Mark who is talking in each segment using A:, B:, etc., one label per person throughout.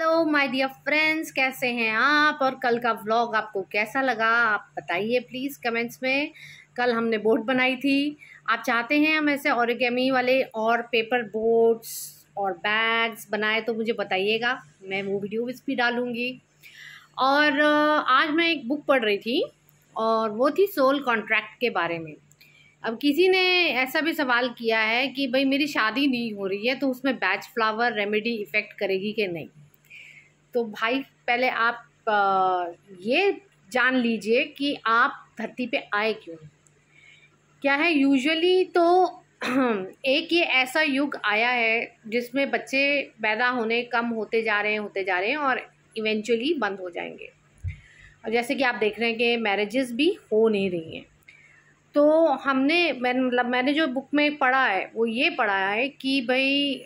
A: Hello my dear friends कैसे हैं आप और कल का व्लॉग आपको कैसा लगा आप बताइए प्लीज़ कमेंट्स में कल हमने बोट बनाई थी आप चाहते हैं हम ऐसे और वाले और पेपर बोट्स और बैग्स बनाए तो मुझे बताइएगा मैं वो वीडियो भी डालूँगी और आज मैं एक बुक पढ़ रही थी और वो थी सोल कॉन्ट्रैक्ट के बारे में अब किसी ने ऐसा भी सवाल किया है कि भाई मेरी शादी नहीं हो रही है तो उसमें बैच फ्लावर रेमेडी इफ़ेक्ट करेगी कि नहीं तो भाई पहले आप ये जान लीजिए कि आप धरती पे आए क्यों क्या है यूजुअली तो एक ये ऐसा युग आया है जिसमें बच्चे पैदा होने कम होते जा रहे हैं होते जा रहे हैं और इवेंचुअली बंद हो जाएंगे और जैसे कि आप देख रहे हैं कि मैरिजेस भी हो नहीं रही हैं तो हमने मैं मतलब मैंने जो बुक में पढ़ा है वो ये पढ़ा है कि भाई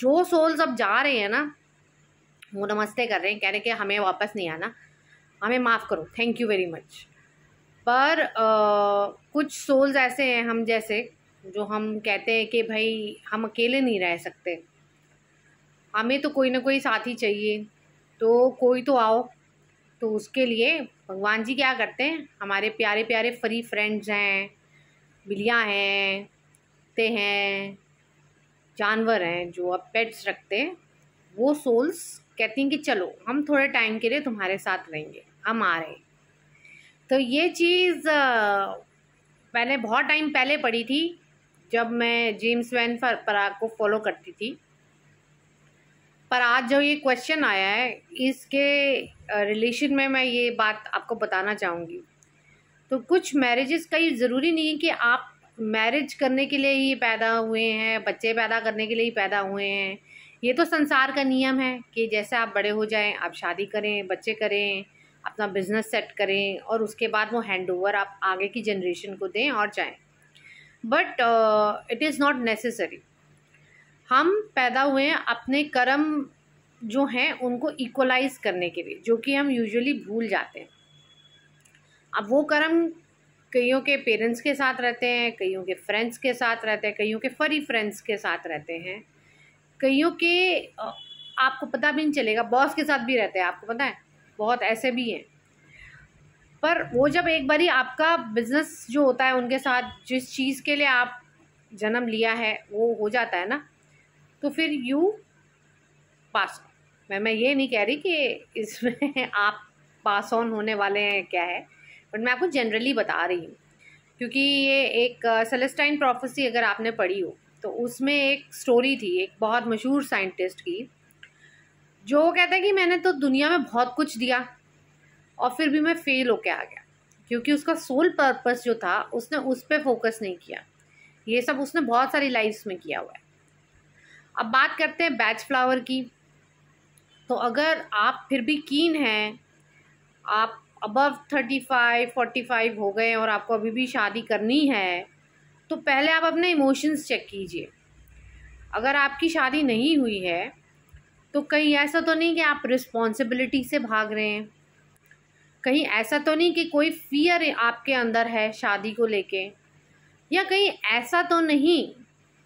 A: जो सोल्स अब जा रहे हैं ना वो नमस्ते कर रहे हैं कह रहे कि हमें वापस नहीं आना हमें माफ़ करो थैंक यू वेरी मच पर आ, कुछ सोल्स ऐसे हैं हम जैसे जो हम कहते हैं कि भाई हम अकेले नहीं रह सकते हमें तो कोई ना कोई साथी चाहिए तो कोई तो आओ तो उसके लिए भगवान जी क्या करते हैं हमारे प्यारे प्यारे फ्री फ्रेंड्स हैं बिल्लियाँ हैं कुत्ते हैं जानवर हैं जो अब पेट्स रखते हैं वो सोल्स कहती हैं कि चलो हम थोड़े टाइम के लिए तुम्हारे साथ रहेंगे हम आ रहे तो ये चीज़ मैंने बहुत टाइम पहले पढ़ी थी जब मैं जेम्स वैन पराग को फॉलो करती थी पर आज जो ये क्वेश्चन आया है इसके रिलेशन में मैं ये बात आपको बताना चाहूँगी तो कुछ मैरिजेस का ये ज़रूरी नहीं है कि आप मैरिज करने के लिए ही पैदा हुए हैं बच्चे पैदा करने के लिए ही पैदा हुए हैं ये तो संसार का नियम है कि जैसे आप बड़े हो जाएं आप शादी करें बच्चे करें अपना बिजनेस सेट करें और उसके बाद वो हैंड ओवर आप आगे की जनरेशन को दें और जाएं but it is not necessary हम पैदा हुए हैं अपने कर्म जो हैं उनको इक्वलाइज करने के लिए जो कि हम यूजुअली भूल जाते हैं अब वो कर्म कईयों के पेरेंट्स के साथ रहते हैं कईयों के फ्रेंड्स के साथ रहते हैं कईयों के फरी फ्रेंड्स के साथ रहते हैं कईयों के आपको पता भी नहीं चलेगा बॉस के साथ भी रहते हैं आपको पता है बहुत ऐसे भी हैं पर वो जब एक बारी आपका बिज़नेस जो होता है उनके साथ जिस चीज़ के लिए आप जन्म लिया है वो हो जाता है ना तो फिर यू पास मैं मैं ये नहीं कह रही कि इसमें आप पास ऑन होने वाले हैं क्या है बट मैं आपको जनरली बता रही हूँ क्योंकि ये एक सेलेस्टाइन प्रोफेसी अगर आपने पढ़ी हो तो उसमें एक स्टोरी थी एक बहुत मशहूर साइंटिस्ट की जो वो कहता है कि मैंने तो दुनिया में बहुत कुछ दिया और फिर भी मैं फेल होके आ गया क्योंकि उसका सोल पर्पस जो था उसने उस पर फोकस नहीं किया ये सब उसने बहुत सारी लाइफ्स में किया हुआ है अब बात करते हैं बैच फ्लावर की तो अगर आप फिर भी कीन हैं आप above thirty five forty five हो गए और आपको अभी भी शादी करनी है तो पहले आप अपने इमोशंस चेक कीजिए अगर आपकी शादी नहीं हुई है तो कहीं ऐसा तो नहीं कि आप रिस्पॉन्सिबिलिटी से भाग रहे हैं कहीं ऐसा तो नहीं कि कोई फियर आपके अंदर है शादी को लेके या कहीं ऐसा तो नहीं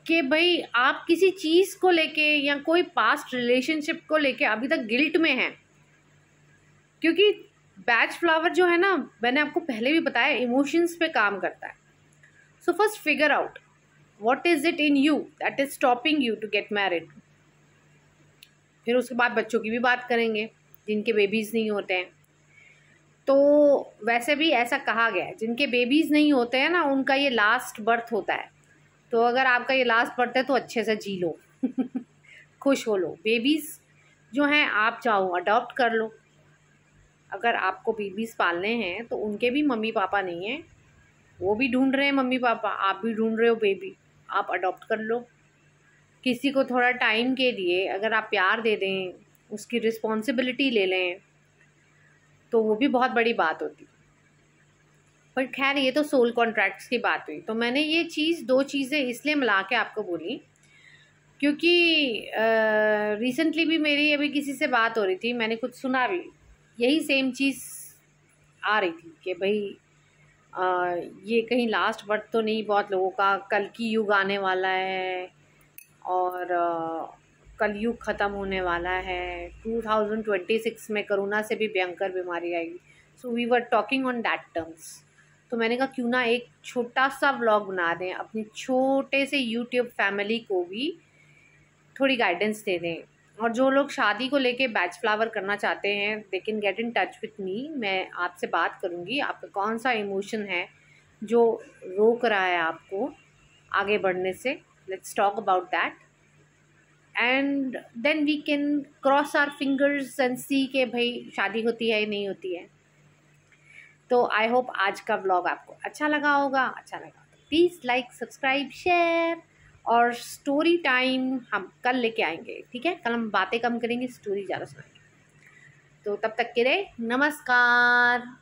A: कि भाई आप किसी चीज़ को लेके या कोई पास्ट रिलेशनशिप को लेके अभी तक गिल्ट में हैं क्योंकि बैच फ्लावर जो है ना मैंने आपको पहले भी बताया इमोशंस पे काम करता है So first figure out what is it in you that is stopping you to get married. फिर उसके बाद बच्चों की भी बात करेंगे जिनके बेबीज़ नहीं होते हैं तो वैसे भी ऐसा कहा गया है जिनके बेबीज़ नहीं होते हैं ना उनका ये लास्ट बर्थ होता है तो अगर आपका ये लास्ट बर्थ है तो अच्छे से जी लो खुश हो लो बेबीज़ जो हैं आप चाहो अडॉप्ट कर लो अगर आपको बेबीज़ पालने हैं तो उनके भी मम्मी पापा नहीं हैं वो भी ढूंढ रहे हैं मम्मी पापा आप भी ढूंढ रहे हो बेबी आप अडॉप्ट कर लो किसी को थोड़ा टाइम के लिए अगर आप प्यार दे दें उसकी रिस्पॉन्सिबिलिटी ले लें तो वो भी बहुत बड़ी बात होती पर खैर ये तो सोल कॉन्ट्रैक्ट्स की बात हुई तो मैंने ये चीज़ दो चीज़ें इसलिए मिला के आपको बोली क्योंकि रिसेंटली भी मेरी अभी किसी से बात हो रही थी मैंने कुछ सुना भी यही सेम चीज़ आ रही थी कि भाई ये कहीं लास्ट वर्ड तो नहीं बहुत लोगों का कल की युग आने वाला है और कल युग ख़त्म होने वाला है 2026 में करोना से भी भयंकर बीमारी आएगी so we were talking on that terms तो मैंने कहा क्यों ना एक छोटा सा व्लॉग बना दें अपने छोटे से यूट्यूब फैमिली को भी थोड़ी गाइडेंस दे दें और जो लोग शादी को लेके बैच फ्लावर करना चाहते हैं they can get in touch with me मैं आपसे बात करूँगी आपका कौन सा इमोशन है जो रोक रहा है आपको आगे बढ़ने से let's talk about that and then we can cross our fingers and see के भाई शादी होती है या नहीं होती है तो आई होप आज का ब्लॉग आपको अच्छा लगा होगा अच्छा लगा प्लीज़ लाइक सब्सक्राइब शेयर और स्टोरी टाइम हम कल लेके आएंगे ठीक है कल हम बातें कम करेंगे स्टोरी ज़्यादा सुनाएंगे तो तब तक के लिए नमस्कार